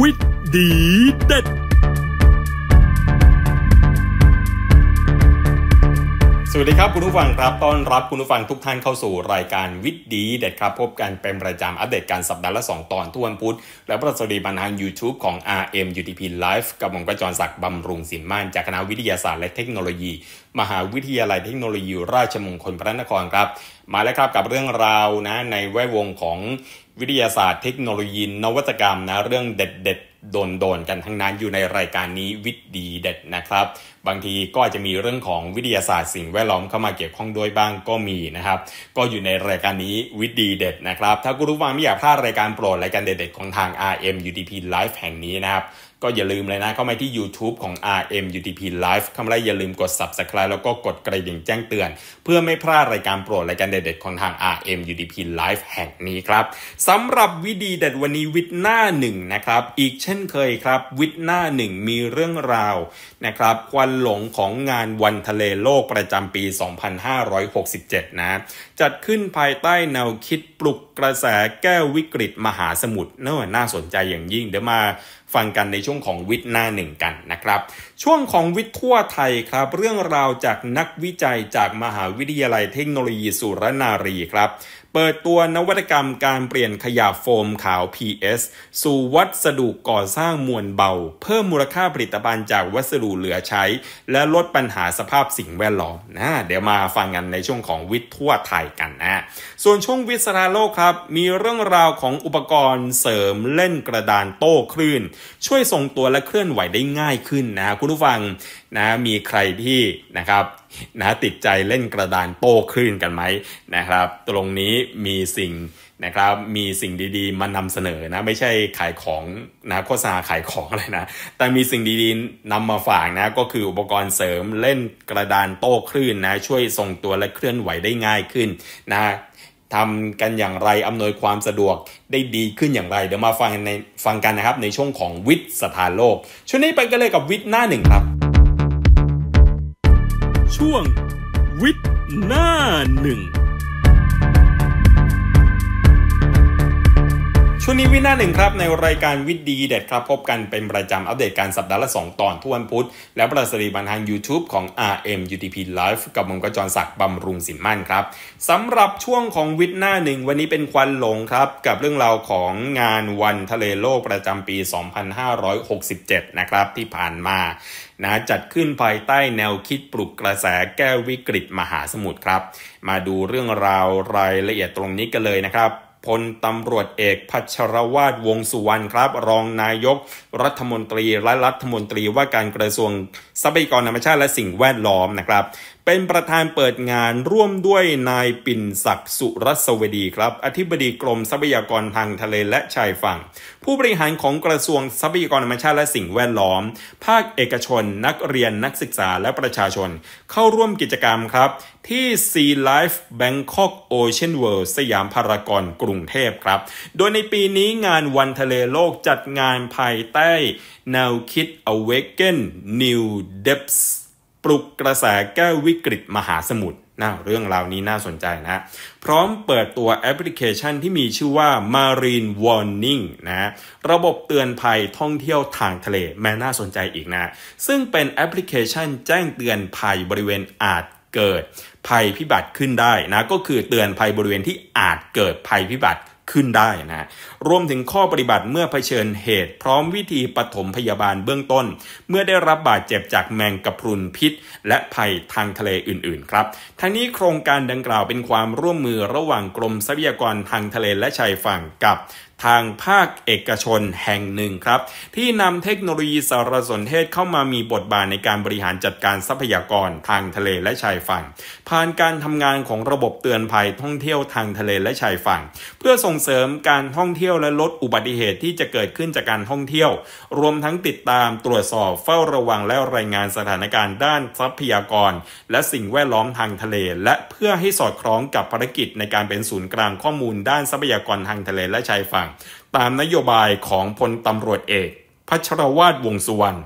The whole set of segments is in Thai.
วิดีเด็ด สวัสดีครับคุณผู้ฟังครับ ต้อนรับคุณผู้ฟังทุกท่านเข้าสู่รายการวิดีเด็ดครับ พบกันเป็นประจำอัปเดตการสัปดาห์ละ 2 ตอนทุกวันพุธและประสดีบันทาง YouTube ของ RM UTP Live กับผมกระจรศักดิ์บำรุงสินม่าน จากคณะวิทยาศาสตร์และเทคโนโลยี มหาวิทยาลัยเทคโนโลยีราชมงคลพระนครครับมาแล้วครับกับเรื่องราวนะในแวดวงของวิทยาศาสตร์เทคโนโลยี นวัตกรรมนะเรื่องเด็ดเด็ดโดนโดนกันทั้งนั้นอยู่ในรายการนี้วิทย์ดีเด็ดนะครับ บางทีก็จะมีเรื่องของวิทยาศาสตร์ สิ่งแวดล้อมเข้ามาเกี่ยวข้องด้วยบ้างก็มีนะครับ ก็อยู่ในรายการนี้วิทย์ดีเด็ดนะครับ ถ้าคุณรู้ฟังไม่อยากพลาดรายการโปรดรายการเด็ดๆ ของทาง RM UDP Live แห่งนี้นะครับก็อย่าลืมเลยนะเข้ามาที่ YouTube ของ RM UTP Live คำไรอย่าลืมกด Subscribe แล้วก็กดกระดิ่งแจ้งเตือน เพื่อไม่พลาดรายการโปรดรายการเด็ดๆของทาง RM UTP Live แห่งนี้ครับสำหรับวิดีเด็ดวันนี้วิดหน้าหนึ่งนะครับ อีกเช่นเคยครับวิดหน้าหนึ่งมีเรื่องราวนะครับควันหลงของงานวันทะเลโลกประจำปี 2567 นะจัดขึ้นภายใต้แนวคิดปลุกกระแสแก้วิกฤตมหาสมุทรน่น่าสนใจอย่างยิ่งเดี๋ยวมาฟังกันในช่วงของวิทย์หน้าหนึ่งกันนะครับ ช่วงของวิทย์ทั่วไทยครับ เรื่องราวจากนักวิจัยจากมหาวิทยาลัยเทคโนโลยีสุรนารีครับเปิดตัวนวัตกรรมการเปลี่ยนขยะโฟมขาว PS สู่วัสดุก่อสร้างมวลเบา เพิ่มมูลค่าผลิตภัณฑ์จากวัสดุเหลือใช้ และลดปัญหาสภาพสิ่งแวดล้อมนะเดี๋ยวมาฟังกันในช่วงของวิทย์ทั่วไทยกันนะส่วนช่วงวิศราโลกครับ มีเรื่องราวของอุปกรณ์เสริมเล่นกระดานโต้คลื่น ช่วยทรงตัวและเคลื่อนไหวได้ง่ายขึ้นนะ คุณผู้ฟังนะมีใครที่นะครับ นะติดใจเล่นกระดานโต้คลื่นกันไหมนะครับ ตรงนี้มีสิ่งนะครับ มีสิ่งดีๆมานำเสนอนะ ไม่ใช่ขายของนะโฆษณาขายของอะไรนะ แต่มีสิ่งดีๆนำมาฝากนะก็คืออุปกรณ์เสริมเล่นกระดานโต้คลื่นนะ ช่วยทรงตัวและเคลื่อนไหวได้ง่ายขึ้นนะทำกันอย่างไร อำนวยความสะดวกได้ดีขึ้นอย่างไร เดี๋ยวมาฟังในฟังกันนะครับในช่วงของวิทย์สถานโลก ช่วงนี้ไปกันเลยกับวิทย์หน้าหนึ่งครับ ช่วงวิทย์หน้าหนึ่งช่วงนี้วินาหนึ่งครับในรายการวิดีเด็ดครับพบกันเป็นประจำอัปเดตการสัปดาห์ละ2ตอนทุกวันพุธและประสริบันทาง YouTube ของ RM UTP Live กับมงกจรศักดิ์บำรุงสินมั่นครับ สำหรับช่วงของวิดหน้าหนึ่งวันนี้เป็นควันหลงครับ กับเรื่องราวของงานวันทะเลโลกประจำปี 2567 นะครับที่ผ่านมานะจัดขึ้นภายใต้แนวคิดปลุกกระแสแก้วิกฤตมหาสมุทรครับ มาดูเรื่องราวรายละเอียดตรงนี้กันเลยนะครับพลตำรวจเอกพัชรวาดวงสุวรรณครับ รองนายกรัฐมนตรี และรัฐมนตรีว่าการกระทรวงทรัพยากรธรรมชาติและสิ่งแวดล้อมนะครับเป็นประธานเปิดงานร่วมด้วยนายปิ่นศักดิ์สุรศวดีครับ อธิบดีกรมทรัพยากรทางทะเลและชายฝั่ง ผู้บริหารของกระทรวงทรัพยากรธรรมชาติและสิ่งแวดล้อม ภาคเอกชนนักเรียนนักศึกษาและประชาชน เข้าร่วมกิจกรรมครับ ที่ Sea Life Bangkok Ocean World สยามพารากอนกรุงเทพครับ โดยในปีนี้งานวันทะเลโลกจัดงานภายใต้แนวคิด Awaken New Depths ปลุกกระแสแก้วิกฤตมหาสมุทรน่าเรื่องราวนี้น่าสนใจนะ พร้อมเปิดตัวแอปพลิเคชัน ที่มีชื่อว่า Marine Warning นะ ระบบเตือนภัยท่องเที่ยวทางทะเล แม่น่าสนใจอีกนะ ซึ่งเป็นแอปพลิเคชัน แจ้งเตือนภัยบริเวณอาจเกิดภัยพิบัติขึ้นได้นะ ก็คือเตือนภัยบริเวณที่อาจเกิดภัยพิบัติขึ้นได้นะรวมถึงข้อปฏิบัติเมื่อเผชิญเหตุพร้อมวิธีปฐมพยาบาลเบื้องต้นเมื่อได้รับบาดเจ็บจากแมงกะพรุนพิษและภัยทางทะเลอื่นๆครับ ทั้งนี้โครงการดังกล่าวเป็นความร่วมมือระหว่างกรมทรัพยากรทางทะเลและชายฝั่งกับทางภาคเอกชนแห่งหนึ่งครับ ที่นำเทคโนโลยีสารสนเทศเข้ามามีบทบาทในการบริหารจัดการทรัพยากรทางทะเลและชายฝั่ง ผ่านการทำงานของระบบเตือนภัยท่องเที่ยวทางทะเลและชายฝั่ง เพื่อส่งเสริมการท่องเที่ยวและลดอุบัติเหตุที่จะเกิดขึ้นจากการท่องเที่ยว รวมทั้งติดตามตรวจสอบเฝ้าระวังและรายงานสถานการณ์ด้านทรัพยากร และสิ่งแวดล้อมทางทะเล และเพื่อให้สอดคล้องกับภารกิจในการเป็นศูนย์กลางข้อมูลด้านทรัพยากรทางทะเลและชายฝั่งตามนโยบายของพลตำรวจเอกพัชรวาดวงสุวรรณ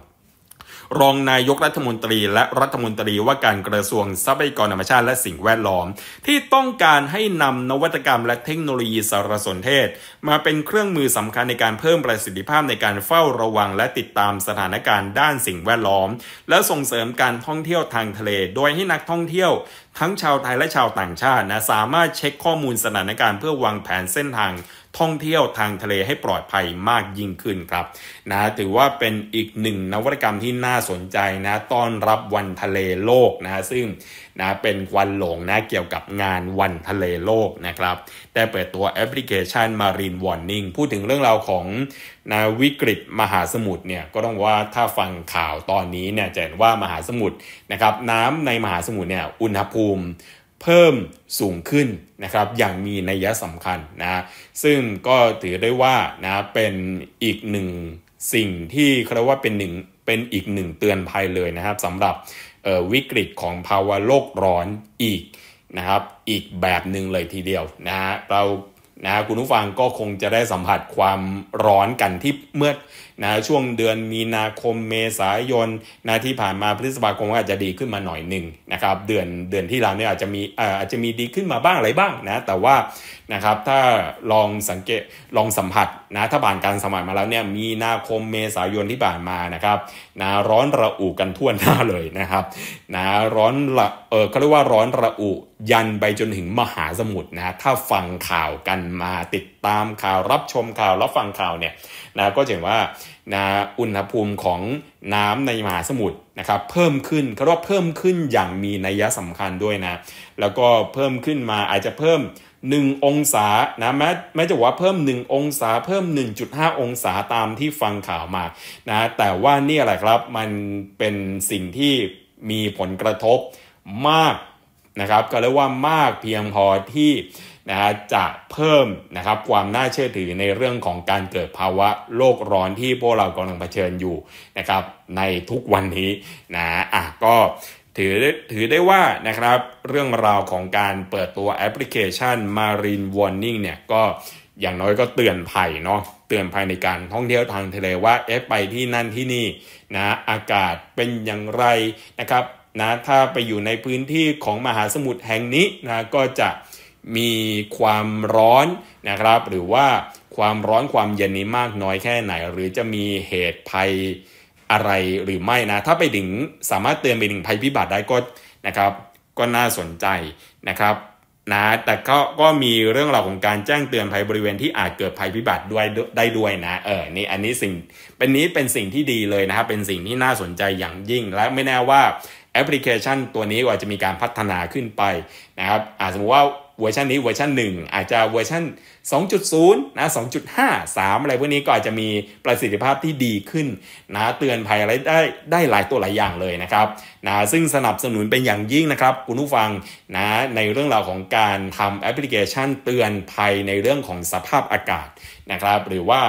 รองนายกรัฐมนตรีและรัฐมนตรีว่าการกระทรวงทรัพยากรธรรมชาติและสิ่งแวดล้อม ที่ต้องการให้นำนวัตกรรมและเทคโนโลยีสารสนเทศ มาเป็นเครื่องมือสำคัญในการเพิ่มประสิทธิภาพในการเฝ้าระวัง และติดตามสถานการณ์ด้านสิ่งแวดล้อม และส่งเสริมการท่องเที่ยวทางทะเลโดยให้นักท่องเที่ยวทั้งชาวไทยและชาวต่างชาตินะสามารถเช็คข้อมูลสถานการณ์เพื่อวางแผนเส้นทางท่องเที่ยวทางทะเลให้ปลอดภัยมากยิ่งขึ้นครับ นะ ถือว่าเป็นอีกหนึ่งนวัตกรรมที่น่าสนใจนะต้อนรับวันทะเลโลกนะ ซึ่งนะเป็นควันหลงนะเกี่ยวกับงานวันทะเลโลกนะครับได้เปิดตัวแอปพลิเคชัน Marine Warning พูดถึงเรื่องราวของนะวิกฤตมหาสมุทรเนี่ยก็ต้องว่าถ้าฟังข่าวตอนนี้เนี่ยจะเห็นว่ามหาสมุทรนะครับน้ำในมหาสมุทรเนี่ยอุณหภูมิเพิ่มสูงขึ้นนะครับ อย่างมีนัยสำคัญนะซึ่งก็ถือได้ว่านะเป็นอีกหนึ่งสิ่งที่เรารียกว่าเป็นหนึ่งเป็นอีกหนึ่งเตือนภัยเลยนะครับสำหรับวิกฤตของภาวะโลกร้อนอีกนะครับอีกแบบหนึ่งเลยทีเดียวนะฮะเรานะฮคุณผู้ฟังก็คงจะได้สัมผัสความร้อนกันที่เมื่อนะช่วงเดือนมีนาคมเมษายนนะที่ผ่านมาพฤษภาคมก็อาจจะดีขึ้นมาหน่อยหนึ่งนะครับ เดือนเดือนที่ล้วเนี่ยอาจจะมีอาจจะมีดีขึ้นมาบ้างอะไรบ้างนะแต่ว่า นะครับถ้าลองสังเกตลองสัมผัสนะถ้าผ่านการสมัครมาแล้วเนี่ยมีนาคมเมษายนที่ผ่านมานะครับนะร้อนระอุกันทั่วหน้าเลยนะครับนะร้อนระเออเขาเรียกว่าร้อนระอุยันไปจนถึงมหาสมุทรนะถ้าฟังข่าวกันมาติดตามข่าวรับชมข่าวรับฟังข่าวเนี่ยนะก็จะเห็นว่านะอุณหภูมิของน้ำในมหาสมุทรนะครับเพิ่มขึ้นเขาเรียกว่าเพิ่มขึ้นอย่างมีนัยสำคัญด้วยนะ แล้วก็เพิ่มขึ้นมาอาจจะเพิ่ม 1 องศานะแม้แม้จะว่าเพิ่ม 1 องศา เพิ่ม 1.5 องศาตามที่ฟังข่าวมานะแต่ว่านี่อะไรครับมันเป็นสิ่งที่มีผลกระทบมากนะครับก็เรียกว่ามากเพียงพอที่นะฮะจะเพิ่มนะครับความน่าเชื่อถือในเรื่องของการเกิดภาวะโลกร้อนที่พวกเรากำลังเผชิญอยู่นะครับในทุกวันนี้นะอ่ะก็ถือถือได้ว่านะครับเรื่องราวของการเปิดตัวแอปพลิเคชัน Marine Warning เนี่ยก็อย่างน้อยก็เตือนภัยเนาะเตือนภัยในการท่องเที่ยวทางทะเลว่าเอ๊ะไปที่นั่นที่นี่นะอากาศเป็นอย่างไรนะครับนะถ้าไปอยู่ในพื้นที่ของมหาสมุทรแห่งนี้นะก็จะมีความร้อนนะครับ หรือว่าความร้อนความเย็นนี้มากน้อยแค่ไหน หรือจะมีเหตุภัยอะไรหรือไม่นะ ถ้าไปถึงสามารถเตือนไปถึงภัยพิบัติได้ก็นะครับ ก็น่าสนใจนะครับนะแต่ก็ก็มีเรื่องราวของการแจ้งเตือนภัยบริเวณที่อาจเกิดภัยพิบัติด้วยได้ด้วยนะเออนี่อันนี้สิ่งเป็นนี้เป็นสิ่งที่ดีเลยนะครับ เป็นสิ่งที่น่าสนใจอย่างยิ่ง และไม่แน่ว่าแอปพลิเคชันตัวนี้กาจะมีการพัฒนาขึ้นไปนะครับ อาจสมมติว่าเวอร์ชันนี้เวอร์ชันหนึ่งอาจจะเวอร์ชัน2.0นะ2.5 3 อะไรพวกนี้ก็อาจจะมีประสิทธิภาพที่ดีขึ้นนะเตือนภัยอะไรได้ได้หลายตัวหลายอย่างเลยนะครับนะซึ่งสนับสนุนเป็นอย่างยิ่งนะครับคุณผู้ฟังนะในเรื่องราวของการทำแอปพลิเคชันเตือนภัยในเรื่องของสภาพอากาศนะครับ หรือว่า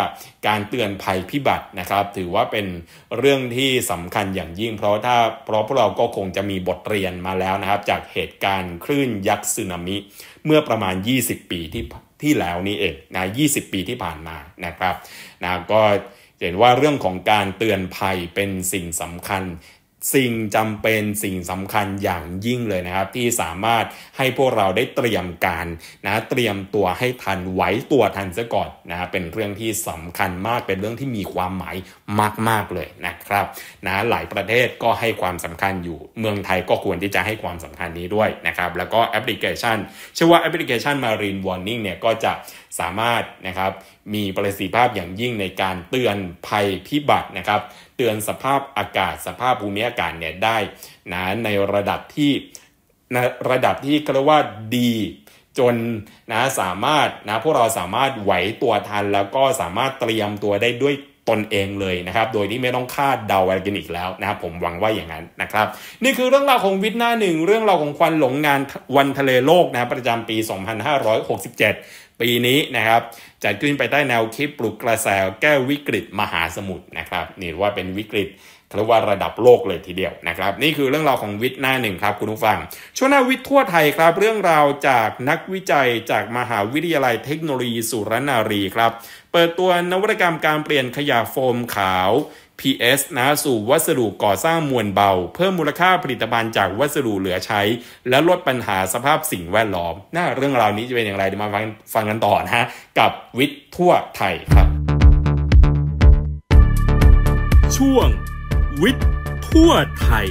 การเตือนภัยพิบัตินะครับถือว่าเป็นเรื่องที่สำคัญอย่างยิ่ง เพราะถ้าเพราะพวกเราก็คงจะมีบทเรียนมาแล้วนะครับ จากเหตุการณ์คลื่นยักษ์สึนามิ เมื่อประมาณ 20 ปีที่ที่แล้วนี้เองนะ20 ปีที่ผ่านมานะครับนะก็เห็นว่าเรื่องของการเตือนภัยเป็นสิ่งสำคัญสิ่งจำเป็นสิ่งสำคัญอย่างยิ่งเลยนะครับที่สามารถให้พวกเราได้เตรียมการ นะเตรียมตัวให้ทันไว้ตัวทันซะก่อนนะเป็นเรื่องที่สำคัญมากเป็นเรื่องที่มีความหมายมาก ๆ เลยนะครับนะหลายประเทศก็ให้ความสำคัญอยู่ เมืองไทยก็ควรที่จะให้ความสำคัญนี้ด้วยนะครับ แล้วก็แอปพลิเคชันเชื่อว่าแอปพลิเคชัน Marine Warning เนี่ยก็จะสามารถ นะครับ มีประสิทธิภาพอย่างยิ่งในการเตือนภัยพิบัตินะครับเตือนสภาพอากาศ สภาพภูมิอากาศเนี่ยได้นะในระดับที่นระดับที่กร่าวว่าดีจนนะสามารถนะพวกเราสามารถไหวตัวทัน แล้วก็สามารถเตรียมตัวได้ด้วยตนเองเลยนะครับโดยที่ไม่ต้องคาดเดาอะไรกันอีกแล้วนะครับผมหวังว่าอย่างนั้นนะครับนี่คือเรื่องราวของวิทย์หน้าหนึ่งเรื่องราวของควันหลงงานวันทะเลโลกนะประจำปี 2567ปีนี้นะครับจัดขึ้นไปใต้แนวคิดปลุกกระแสแก้วิกฤตมหาสมุทรนะครับนี่ว่าเป็นวิกฤตเรียกว่าระดับโลกเลยทีเดียวนะครับนี่คือเรื่องราวของวิทย์หน้าหนึ่งครับคุณผู้ฟังช่วงหน้าวิทย์ทั่วไทยครับ เรื่องราวจากนักวิจัยจากมหาวิทยาลัยเทคโนโลยีสุรนารีครับเปิดตัวนวัตกรรมการเปลี่ยนขยะโฟมขาว PS นะสู่วัสดุก่อสร้างมวลเบา เพิ่มมูลค่าผลิตภัณฑ์จากวัสดุเหลือใช้ และลดปัญหาสภาพสิ่งแวดล้อมน่าเรื่องราวนี้จะเป็นอย่างไรเดี๋ยวมาฟังฟังกันต่อนะฮะกับวิทย์ทั่วไทยครับช่วงวิทย์ทั่วไทย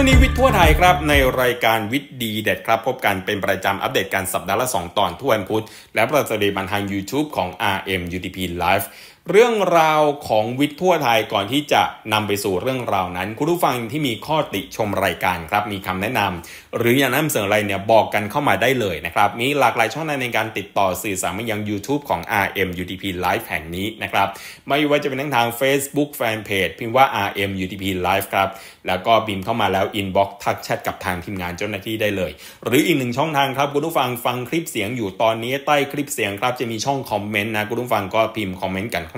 ช่วงนี้วิทย์ทั่วไทยครับในรายการวิทย์ดีเด็ดครับพบกันเป็นประจำอัปเดตการสัปดาห์ละ2ตอนทุ่วันพุธและประจำบันทาง YouTube ของ RMUTP Live เรื่องราวของวิทย์ทั่วไทยก่อนที่จะนำไปสู่เรื่องราวนั้น คุณผู้ฟังที่มีข้อติชมรายการครับมีคำแนะนำ หรืออยากนาเสนออะไรเนี่ย บอกกันเข้ามาได้เลยนะครับ มีหลากหลายช่องทางในการติดต่อสื่อสารมายัง YouTube ของ RM UTP Live แห่งนี้นะครับ ไม่ว่าจะเป็นทั้งทาง Facebook Fanpage พิมพ์ว่า RM UTP Live ครับ แล้วก็บิมเข้ามาแล้วอินบ็อกซ์ทักแชทกับทางทีมงานเจ้าหน้าที่ได้เลยหรืออีกหนึ่งช่องทางครับคุณผู้ฟังฟังคลิปเสียงอยู่ตอนนี้ใต้คลิปเสียงครับจะมีช่องคอมเมนต์นะคุณผู้ฟังก็พิมพ์คอมเมนต์กันเข้า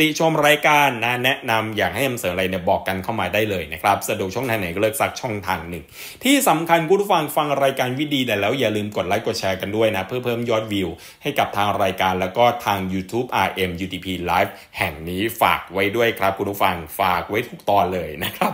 ติชมรายการนะแนะนำอยากให้นำเสนออะไรเนี่ยบอกกันเข้ามาได้เลยนะครับ สะดวกช่องทางไหนก็เลือกสักช่องทางหนึ่งที่สำคัญคุณผู้ฟังฟังรายการวิดีแต่แล้วอย่าลืมกดไลค์กดแชร์กันด้วยนะ เพื่อเพิ่มยอดวิวให้กับทางรายการแล้วก็ทาง YouTube RM UTP Live แห่งนี้ฝากไว้ด้วยครับคุณผู้ฟังฝากไว้ทุกตอนเลยนะครับ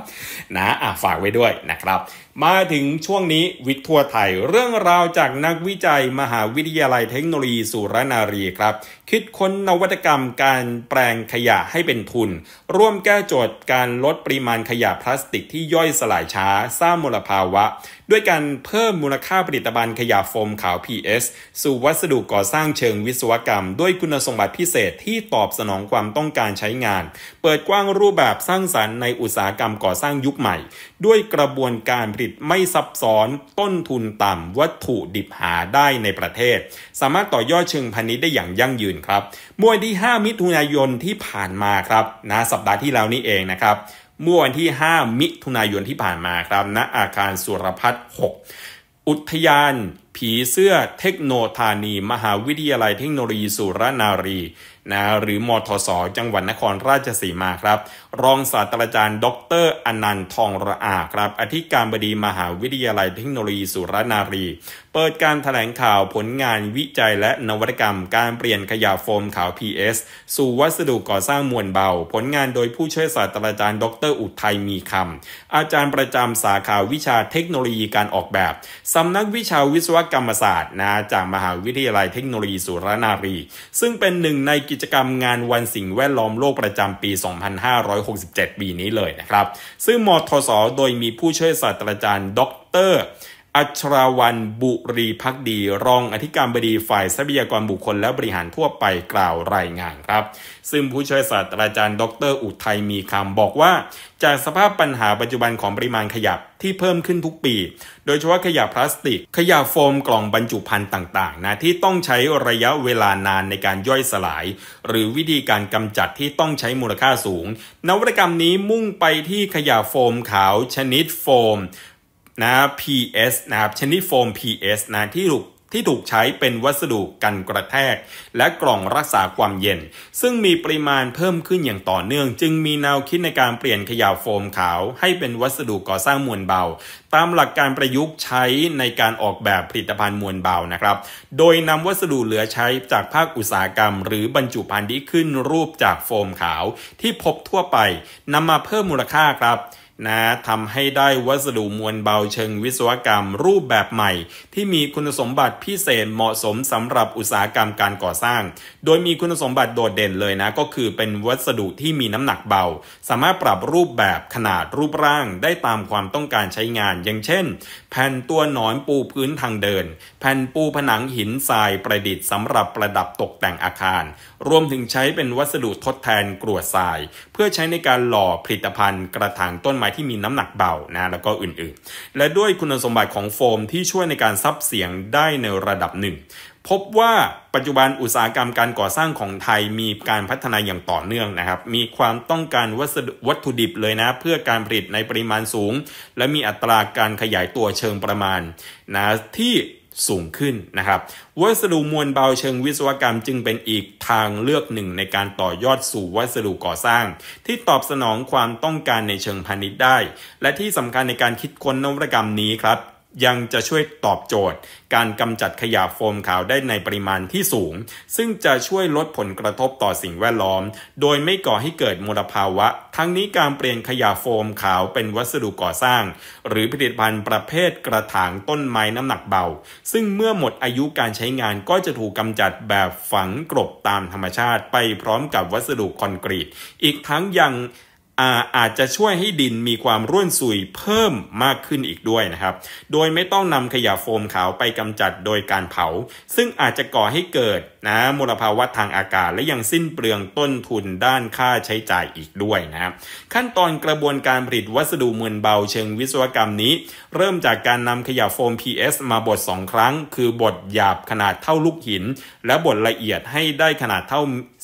นะอ่ะฝากไว้ด้วยนะครับ มาถึงช่วงนี้วิทย์ทั่วไทยเรื่องราวจากนักวิจัย มหาวิทยาลัยเทคโนโลยีสุรนารีครับ คิดค้นนวัตกรรมการแปลงขยะให้เป็นทุน ร่วมแก้โจทย์การลดปริมาณขยะพลาสติกที่ย่อยสลายช้าสร้างมลภาวะด้วยการเพิ่มมูลค่าผลิตภัณฑ์ขยะโฟมขาว PS สู่วัสดุก่อสร้างเชิงวิศวกรรม ด้วยคุณสมบัติพิเศษที่ตอบสนองความต้องการใช้งาน เปิดกว้างรูปแบบสร้างสารรค์ในอุตสาหกรรมก่อสร้างยุคใหม่ ด้วยกระบวนการผลิตไม่ซับซ้อนต้นทุนต่ำวัตถุดิบหาได้ในประเทศ สามารถต่อยอดเชิงพาณิชย์ได้อย่างยั่งยืนครับมวยที่ 5 มิถุนายนที่ผ่านมาครับนะสัปดาห์ที่แล้วนี้เองนะครับเมื่อวันที่ 5 มิถุนายนที่ผ่านมาครับณนะอาคารสุรพัฒน์6อุทยานผีเสื้อเทคโนโานี มหาวิทยาลัยเทคโนโลยีสุรนารีนะหรือมทศจังหวัดนครราชสีมาครับรองศาสตราจารย์ ดรอนันต์ทองระอาครับอธิการบดีมหาวิทยาลัยเทคโนโลยีสุรนารี เปิดการถแถลงข่าวผลงานวิจัยและนวัตกรรมการเปลี่ยนขยะโฟมขาว PS สู่วัสดุก่อสร้างมวลเบา ผลงานโดยผู้ช่วยศาสตราจารย์ดร อุทัยมีคำอาจารย์ประจำสาขาวิชาเทคโนโลยีการออกแบบสำนักวิชาวิศวกรรมศาสตร์นะจากมหาวิทยาลัยเทคโนโลยีสุรนารี ซึ่งเป็นหนึ่งในกิจกรรมงานวันสิ่งแวดล้อมโลกประจำปี 2567 ปีนี้เลยนะครับ ซึ่งมทศโดยมีผู้ช่วยศาสตราจารย์ ดรอัชราวันบุรีพักดี รองอธิการบดีฝ่ายทรัพยากรบุคคลและบริหารทั่วไปกล่าวรายงานครับ ซึ่งผู้ช่วยศาสตราจารย์ ดร อุทัยมีคำบอกว่า จากสภาพปัญหาปัจจุบันของปริมาณขยะที่เพิ่มขึ้นทุกปี โดยเฉพาะขยะพลาสติก ขยะโฟมกล่องบรรจุภัณฑ์ต่าง ๆนะที่ต้องใช้ระยะเวลานานในการย่อยสลาย หรือวิธีการกำจัดที่ต้องใช้มูลค่าสูง นวัตกรรมนี้มุ่งไปที่ขยะโฟมขาวชนิดโฟมนะ PS นะครับชนิดโฟม PS นะ ที่ถูก ที่ถูกใช้เป็นวัสดุกันกระแทก และกล่องรักษาความเย็น ซึ่งมีปริมาณเพิ่มขึ้นอย่างต่อเนื่อง จึงมีแนวคิดในการเปลี่ยนขยะโฟมขาวให้เป็นวัสดุก่อสร้างมวลเบา ตามหลักการประยุกต์ใช้ในการออกแบบผลิตภัณฑ์มวลเบานะครับ โดยนำวัสดุเหลือใช้จากภาคอุตสาหกรรม หรือบรรจุภัณฑ์ที่ขึ้นรูปจากโฟมขาวที่พบทั่วไปนำมาเพิ่มมูลค่าครับนะทำให้ได้วัสดุมวลเบาเชิงวิศวกรรมรูปแบบใหม่ ที่มีคุณสมบัติพิเศษเหมาะสมสำหรับอุตสาหกรรมการก่อสร้าง โดยมีคุณสมบัติโดดเด่นเลยนะก็คือเป็นวัสดุที่มีน้ำหนักเบา สามารถปรับรูปแบบขนาดรูปร่างได้ตามความต้องการใช้งานอย่างเช่น แผ่นตัวหนอนปูพื้นทางเดิน แผ่นปูผนังหินทรายประดิษฐ์สำหรับประดับตกแต่งอาคาร รวมถึงใช้เป็นวัสดุทดแทนกรวดทราย เพื่อใช้ในการหล่อผลิตภัณฑ์กระถางต้นไม้ที่มีน้ำหนักเบานะแล้วก็อื่นๆ และด้วยคุณสมบัติของโฟมที่ช่วยในการซับเสียงได้ในระดับหนึ่งพบว่าปัจจุบันอุตสาหกรรมการก่อสร้างของไทยมีการพัฒนาอย่างต่อเนื่องนะครับ มีความต้องการวัสดุวัตถุดิบเลยนะเพื่อการผลิตในปริมาณสูง และมีอัตราการขยายตัวเชิงประมาณนะที่สูงขึ้นนะครับ วัสดุมวลเบาเชิงวิศวกรรมจึงเป็นอีกทางเลือกหนึ่งในการต่อยอดสู่วัสดุก่อสร้าง ที่ตอบสนองความต้องการในเชิงพาณิชย์ได้ และที่สำคัญในการคิดค้นนวัตกรรมนี้ครับยังจะช่วยตอบโจทย์การกำจัดขยะโฟมขาวได้ในปริมาณที่สูง ซึ่งจะช่วยลดผลกระทบต่อสิ่งแวดล้อม โดยไม่ก่อให้เกิดมลภาวะ ทั้งนี้การเปลี่ยนขยะโฟมขาวเป็นวัสดุก่อสร้าง หรือผลิตภัณฑ์ประเภทกระถางต้นไม้น้ำหนักเบา ซึ่งเมื่อหมดอายุการใช้งานก็จะถูกกำจัดแบบฝังกลบตามธรรมชาติ ไปพร้อมกับวัสดุคอนกรีตอีกทั้งยังอาจจะช่วยให้ดินมีความร่วนสุยเพิ่มมากขึ้นอีกด้วยนะครับ โดยไม่ต้องนำขยะโฟมขาวไปกำจัดโดยการเผา ซึ่งอาจจะก่อให้เกิดนะมลภาวะทางอากาศและยังสิ้นเปลืองต้นทุนด้านค่าใช้จ่ายอีกด้วยนะขั้นตอนกระบวนการผลิตวัสดุมวลเบาเชิงวิศวกรรมนี้ เริ่มจากการนำขยะโฟม PS มาบด2ครั้ง คือบดหยาบขนาดเท่าลูกหิน และบดละเอียดให้ได้ขนาดเท่า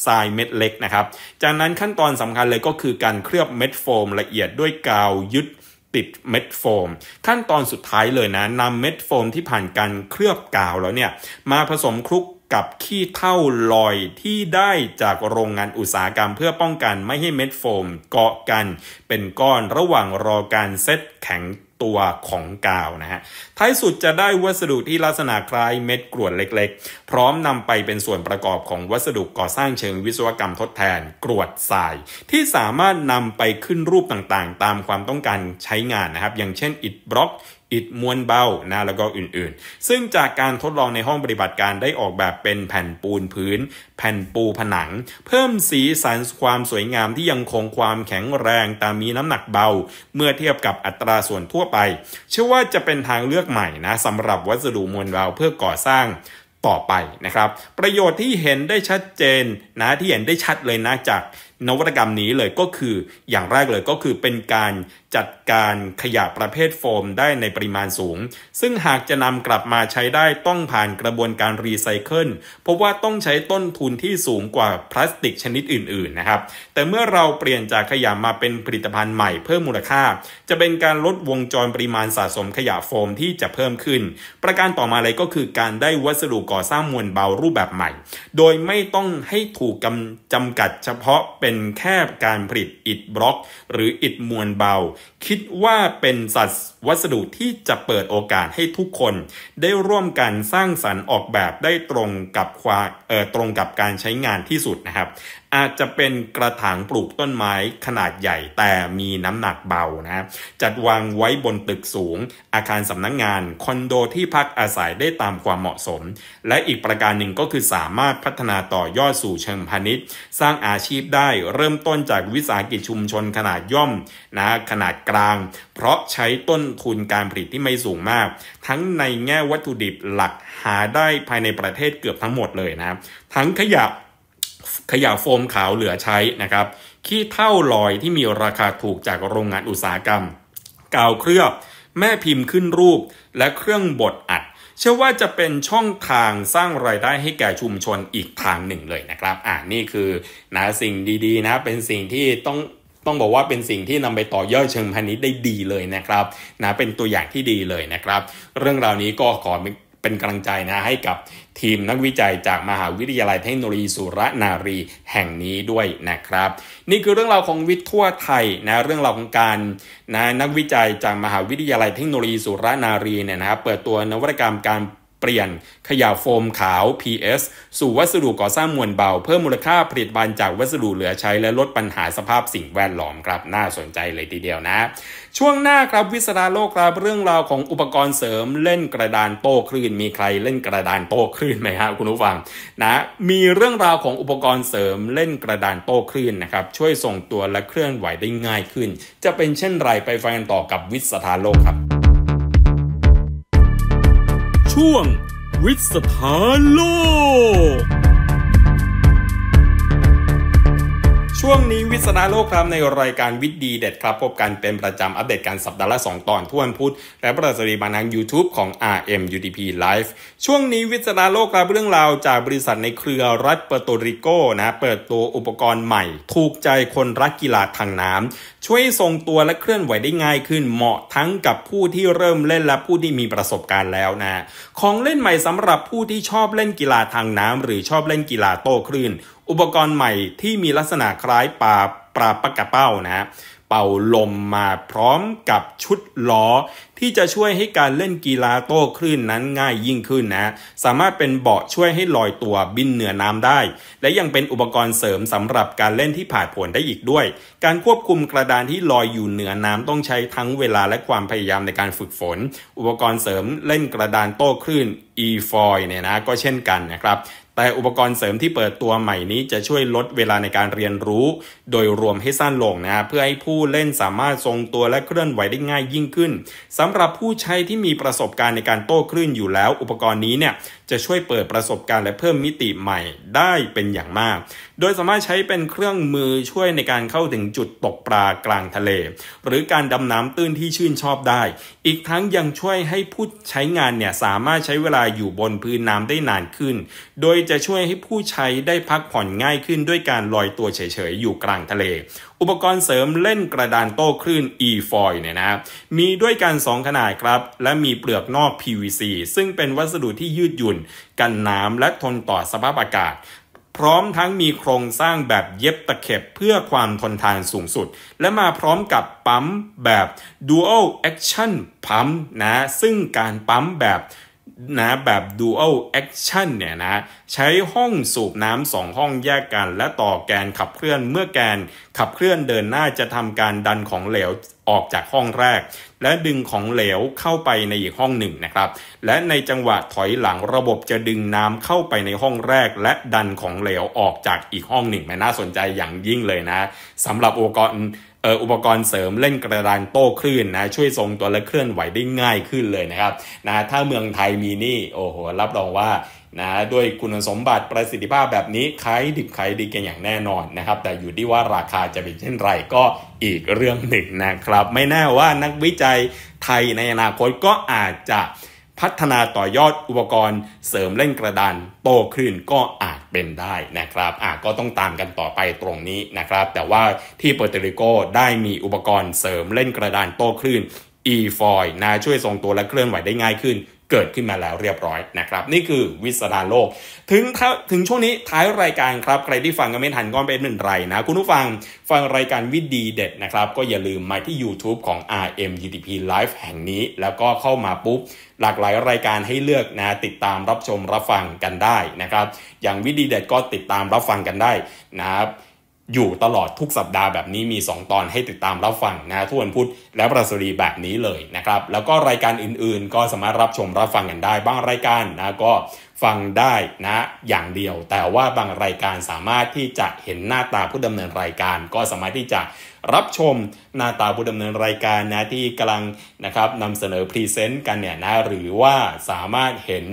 ทรายเม็ดเล็กนะครับ จากนั้นขั้นตอนสำคัญเลยก็คือการเคลือบเม็ดโฟมละเอียดด้วยกาวยึดติดเม็ดโฟม ขั้นตอนสุดท้ายเลยนะนำเม็ดโฟม ที่ผ่านการเคลือบกาวแล้วเนี่ยมาผสมคลุกกับขี้เท่าลอยที่ได้จากโรงงานอุตสาหกรรมเพื่อป้องกันไม่ให้เม็ดโฟมเกาะกัน เป็นก้อนระหว่างรอการเซตแข็งตัวของกาวนะฮะท้ายสุดจะได้วัสดุที่ลักษณะคล้ายเม็ดกรวดเล็กๆ พร้อมนำไปเป็นส่วนประกอบของวัสดุก่อสร้างเชิงวิศวกรรมทดแทนกรวดทรายที่สามารถนำไปขึ้นรูปต่างๆ ตามความต้องการใช้งานนะครับ อย่างเช่นอิฐบล็อกอิดมวลเบานะแล้วก็อื่นๆ ซึ่งจากการทดลองในห้องปฏิบัติการได้ออกแบบเป็นแผ่นปูนพื้น แผ่นปูผนัง เพิ่มสีสันความสวยงามที่ยังคงความแข็งแรงแต่มีน้ำหนักเบา เมื่อเทียบกับอัตราส่วนทั่วไป เชื่อว่าจะเป็นทางเลือกใหม่นะสำหรับวัสดุมวลเบาเพื่อก่อสร้างต่อไปนะครับ ประโยชน์ที่เห็นได้ชัดเจนนะที่เห็นได้ชัดเลยนะจาก นวัตกรรมนี้เลยก็คืออย่างแรกเลยก็คือเป็นการจัดการขยะประเภทโฟมได้ในปริมาณสูง ซึ่งหากจะนำกลับมาใช้ได้ต้องผ่านกระบวนการรีไซเคิลเพราะว่าต้องใช้ต้นทุนที่สูงกว่าพลาสติกชนิดอื่นๆนะครับ แต่เมื่อเราเปลี่ยนจากขยะมาเป็นผลิตภัณฑ์ใหม่เพิ่มมูลค่า จะเป็นการลดวงจรปริมาณสะสมขยะโฟมที่จะเพิ่มขึ้น ประการต่อมาเลยก็คือการได้วัสดุก่อสร้างมวลเบารูปแบบใหม่ โดยไม่ต้องให้ถูกจำกัดเฉพาะเป็นแค่การผลิตอิฐบล็อกหรืออิฐมวลเบาคิดว่าเป็นสัตว์วัสดุที่จะเปิดโอกาสให้ทุกคนได้ร่วมกันสร้างสรรค์ออกแบบได้ตรงกับความเอ่อตรงกับการใช้งานที่สุดนะครับอาจจะเป็นกระถางปลูกต้นไม้ขนาดใหญ่แต่มีน้ำหนักเบานะ จัดวางไว้บนตึกสูง อาคารสำนักงงาน คอนโดที่พักอาศัยได้ตามความเหมาะสม และอีกประการหนึ่งก็คือสามารถพัฒนาต่อยอดสู่เชิงพาณิชย์ สร้างอาชีพได้ เริ่มต้นจากวิสาหกิจชุมชนขนาดย่อมนะขนาดกลาง เพราะใช้ต้นทุนการผลิตที่ไม่สูงมาก ทั้งในแง่วัตถุดิบหลักหาได้ภายในประเทศเกือบทั้งหมดเลยนะทั้งขยะขยะโฟมขาวเหลือใช้นะครับ ขี้เท่าลอยที่มีราคาถูกจากโรงงานอุตสาหกรรมกาวเคลือบแม่พิมพ์ขึ้นรูป และเครื่องบดอัด เชื่อว่าจะเป็นช่องทางสร้างไรายได้ให้แก่ชุมชนอีกทางหนึ่งเลยนะครับ อ่านี่คือนะสิ่งดีๆ นะ เป็นสิ่งที่ต้องต้องบอกว่าเป็นสิ่งที่นำไปต่อยอดเชิงพาณิชย์ได้ดีเลยนะครับนะเป็นตัวอย่างที่ดีเลยนะครับ เรื่องราวนี้ก็ขอเป็นกำลังใจนะให้กับทีมนักวิจัยจากมหาวิทยาลัยเทคโนโลยีสุรนารีแห่งนี้ด้วยนะครับ นี่คือเรื่องราวของวิทย์ทั่วไทยนะ เรื่องราวของการ นะ นักวิจัยจากมหาวิทยาลัยเทคโนโลยีสุรนารีเนี่ยนะครับ เปิดตัวนวัตกรรมการเปลี่ยนขยะโฟมขาว PS สู่วัสดุก่อสร้างมวลเบา เพิ่มมูลค่าผลิตภัณฑ์จากวัสดุเหลือใช้และลดปัญหาสภาพสิ่งแวดล้อมครับน่าสนใจเลยทีเดียวนะ ช่วงหน้าครับวิสราโลกครับเรื่องราวของอุปกรณ์เสริมเล่นกระดานโต้คลื่นมีใครเล่นกระดานโต้คลื่นไหมฮะคุณผู้ฟัง นะ มีเรื่องราวของอุปกรณ์เสริม เล่นกระดานโต้คลื่นนะครับช่วยส่งตัวและเคลื่อนไหวได้ง่ายขึ้น จะเป็นเช่นไรไปฟังกันต่อกับวิสราโลกครับช่วงวิสถานโลกช่วงนี้วิศนาโลกครับในรายการวิดีเด็ดครับพบกันเป็นประจำอัปเดตการสัปดาห์ละ2ตอนทุกวันพุธและประสรีมานัง YouTube ของ RM UDP Live ช่วงนี้วิศนาโลกครับเรื่องราวจากบริษัทในเครือรัฐเปอร์โตริโกนะ เปิดตัวอุปกรณ์ใหม่ ถูกใจคนรักกีฬาทางน้ำช่วยทรงตัวและเคลื่อนไหวได้ง่ายขึ้น เหมาะทั้งกับผู้ที่เริ่มเล่นและผู้ที่มีประสบการณ์แล้วนะของเล่นใหม่สำหรับผู้ที่ชอบเล่นกีฬาทางน้ำหรือชอบเล่นกีฬาโต้คลื่นอุปกรณ์ใหม่ที่มีลักษณะคล้ายปลาปลาปากระเป้านะเป่าลมมาพร้อมกับชุดล้อ ที่จะช่วยให้การเล่นกีฬาโต้คลื่นนั้นง่ายยิ่งขึ้นนะ สามารถเป็นเบาะช่วยให้ลอยตัวบินเหนือน้ำได้ และยังเป็นอุปกรณ์เสริมสำหรับการเล่นที่ผ่าผลได้อีกด้วย การควบคุมกระดานที่ลอยอยู่เหนือน้ำต้องใช้ทั้งเวลาและความพยายามในการฝึกฝน อุปกรณ์เสริมเล่นกระดานโต้คลื่น e f o i เนี่ยนะก็เช่นกันนะครับแต่อุปกรณ์เสริมที่เปิดตัวใหม่นี้จะช่วยลดเวลาในการเรียนรู้ โดยรวมให้สั้นลงนะเพื่อให้ผู้เล่นสามารถทรงตัวและเคลื่อนไหวได้ง่ายยิ่งขึ้น สำหรับผู้ใช้ที่มีประสบการณ์ในการโต้คลื่นอยู่แล้วอุปกรณ์นี้เนี่ยจะช่วยเปิดประสบการณ์และเพิ่มมิติใหม่ได้เป็นอย่างมาก โดยสามารถใช้เป็นเครื่องมือช่วยในการเข้าถึงจุดตกปลากลางทะเล หรือการดำน้ำตื้นที่ชื่นชอบได้ อีกทั้งยังช่วยให้ผู้ใช้งานเนี่ยสามารถใช้เวลาอยู่บนพื้นน้ำได้นานขึ้น โดยจะช่วยให้ผู้ใช้ได้พักผ่อนง่ายขึ้นด้วยการลอยตัวเฉยๆอยู่กลางทะเลอุปกรณ์เสริมเล่นกระดานโต้คลื่น e-foil เนี่ยนะ มีด้วยกัน2ขนาดครับ และมีเปลือกนอก PVC ซึ่งเป็นวัสดุที่ยืดหยุ่นกันน้ำและทนต่อสภาพอากาศ พร้อมทั้งมีโครงสร้างแบบเย็บตะเข็บเพื่อความทนทานสูงสุด และมาพร้อมกับปั๊มแบบ dual action pump นะ ซึ่งการปั๊มแบบนะแบบดูอัลแอคชั่นเนี่ยนะใช้ห้องสูบน้ำสองห้องแยกกัน และต่อแกนขับเคลื่อนเมื่อแกนขับเคลื่อนเดินหน้าจะทำการดันของเหลวออกจากห้องแรก และดึงของเหลวเข้าไปในอีกห้องหนึ่งนะครับและในจังหวะถอยหลังระบบจะดึงน้ำเข้าไปในห้องแรก และดันของเหลวออกจากอีกห้องหนึ่งมันน่าสนใจอย่างยิ่งเลยนะสำหรับอุปกรณ์เอุปกรณ์เสริมเล่นกระดานโต้คลื่นนะ ช่วยทรงตัวและเคลื่อนไหวได้ง่ายขึ้นเลยนะครับนะถ้าเมืองไทยมีนี่โอ้โหรับรองว่า นะ ด้วยคุณสมบัติประสิทธิภาพแบบนี้ขายดิบขายดีกันอย่างแน่นอนนะครับ แต่อยู่ที่ว่าราคาจะเป็นเช่นไรก็อีกเรื่องหนึ่งนะครับ ไม่แน่ว่านักวิจัยไทยในอนาคตก็อาจจะพัฒนาต่อยอดอุปกรณ์เสริมเล่นกระดานโตขึ้นก็อาจเป็นได้นะครับ อาจก็ต้องตามกันต่อไปตรงนี้นะครับ แต่ว่าที่เปอร์ติริโกได้มีอุปกรณ์เสริมเล่นกระดานโตคลื่น e f o i นะช่วยทรงตัวและเคลื่อนไหวได้ง่ายขึ้นเกิดขึ้นมาแล้วเรียบร้อยนะครับ นี่คือวิสดาโลก ถึงถึงช่วงนี้ท้ายรายการครับ ใครที่ฟังกันไม่ทันก็เป็นไรนะ คุณผู้ฟังฟังรายการวิดีเด็ดนะครับ ก็อย่าลืมมาที่ YouTube ของ RM UTP Live แห่งนี้ แล้วก็เข้ามาปุ๊บ หลากหลายรายการให้เลือกนะ ติดตามรับชมรับฟังกันได้นะครับ อย่างวิดีเด็ดก็ติดตามรับฟังกันได้นะครับอยู่ตลอดทุกสัปดาห์แบบนี้มี 2 ตอนให้ติดตามรับฟังนะทุกวันพุธ และประสรีแบบนี้เลยนะครับ แล้วก็รายการอื่นๆ ก็สามารถรับชมรับฟังกันได้ บ้างรายการนะก็ฟังได้นะอย่างเดียว แต่ว่าบางรายการสามารถที่จะเห็นหน้าตาผู้ดำเนินรายการก็สามารถที่จะรับชม หน้าตาผู้ดำเนินรายการนะที่กำลังนะครับนำเสนอ พรีเซนต์กันเนี่ยนะหรือว่าสามารถเห็น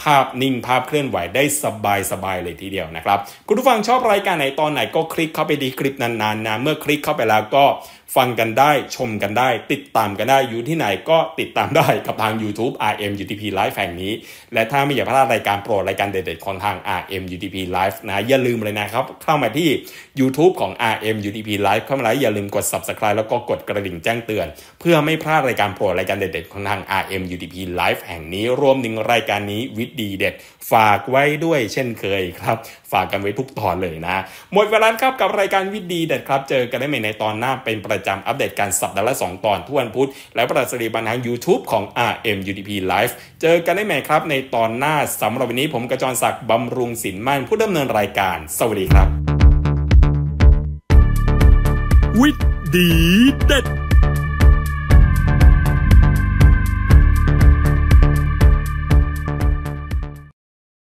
ภาพนิ่งภาพเคลื่อนไหวได้สบายสบายเลยทีเดียวนะครับ คุณผู้ฟังชอบรายการไหน ตอนไหน ก็คลิกเข้าไปดีคลิปนานๆนะ เมื่อคลิกเข้าไปแล้วก็ฟังกันได้ ชมกันได้ ติดตามกันได้ อยู่ที่ไหนก็ติดตามได้กับทาง YouTube RM UTP Live แห่งนี้ และถ้าไม่อยากพลาดรายการโปรดรายการเด็ดๆของทาง RM UTP Live นะ อย่าลืมเลยนะครับ เข้ามาที่ YouTube ของ RM UTP Live เข้ามาแล้วอย่าลืมกด Subscribe แล้วก็กดกระดิ่งแจ้งเตือน เพื่อไม่พลาดรายการโปรดรายการเด็ดๆของทาง RM UTP Live แห่งนี้รวมถึงรายการนี้วิดีเด็ดฝากไว้ด้วย เช่นเคยครับ ฝากกันไว้ทุกตอนเลยนะหมดเวลาครับกับรายการวิดีเด็ดครับ เจอกันได้ใหม่ในตอนหน้าเป็นประจำอัปเดตการสัปดาห์ละ2ตอนทุกวันพุธและประสรีบันทาง YouTube ของ RM UDP Live เจอกันได้ใหม่ครับในตอนหน้าสำหรับวันนี้ผมกระจรศักดิ์บำรุงสินมั่นผู้ดำเนินรายการสวัสดีครับวิดีเด็ด